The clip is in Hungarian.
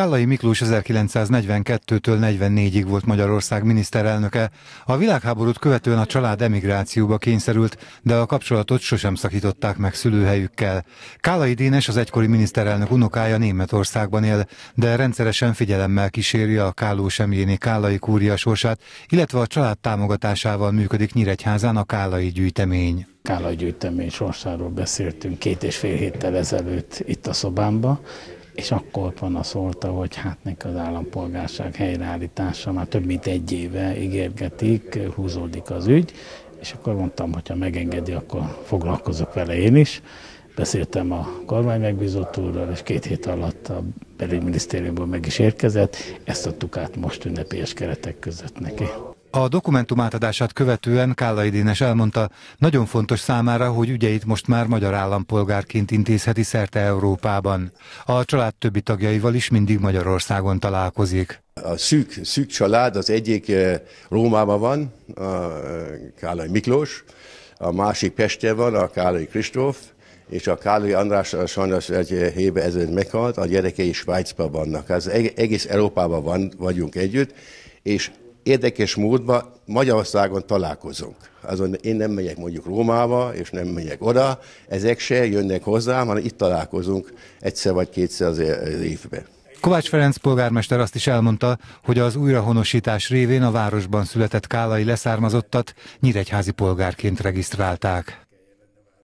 Kállai Miklós 1942-től 44-ig volt Magyarország miniszterelnöke. A világháborút követően a család emigrációba kényszerült, de a kapcsolatot sosem szakították meg szülőhelyükkel. Kállai Dénes az egykori miniszterelnök unokája Németországban él, de rendszeresen figyelemmel kíséri a Káló Semjéni Kállai kúria sorsát, illetve a család támogatásával működik Nyíregyházán a Kállai gyűjtemény. Kállai gyűjtemény sorsáról beszéltünk két és fél héttel ezelőtt itt a szobámba, és akkor panaszolta, hogy hát neki az állampolgárság helyreállítása már több mint egy éve ígérgetik, húzódik az ügy, és akkor mondtam, hogy ha megengedi, akkor foglalkozok vele én is. Beszéltem a kormány megbízottúrral, és két hét alatt a belügyminisztériumból meg is érkezett. Ezt adtuk át most ünnepélyes keretek között neki. A dokumentum átadását követően Kállai Dénes elmondta, nagyon fontos számára, hogy ügyeit most már magyar állampolgárként intézheti szerte Európában. A család többi tagjaival is mindig Magyarországon találkozik. A szűk, szűk család az egyik eh, Rómában van, a eh, Kállai Miklós, a másik Pesten van, a Kállai Kristóf, és a Kállai András eh, sajnos egy hébe ezelőtt meghalt, a gyerekei Svájcban vannak. Az egész Európában van, vagyunk együtt, és érdekes módban Magyarországon találkozunk. Azon én nem megyek mondjuk Rómába, és nem megyek oda, ezek se jönnek hozzám, hanem itt találkozunk egyszer vagy kétszer az évben. Kovács Ferenc polgármester azt is elmondta, hogy az újrahonosítás révén a városban született kálai leszármazottat nyíregyházi polgárként regisztrálták.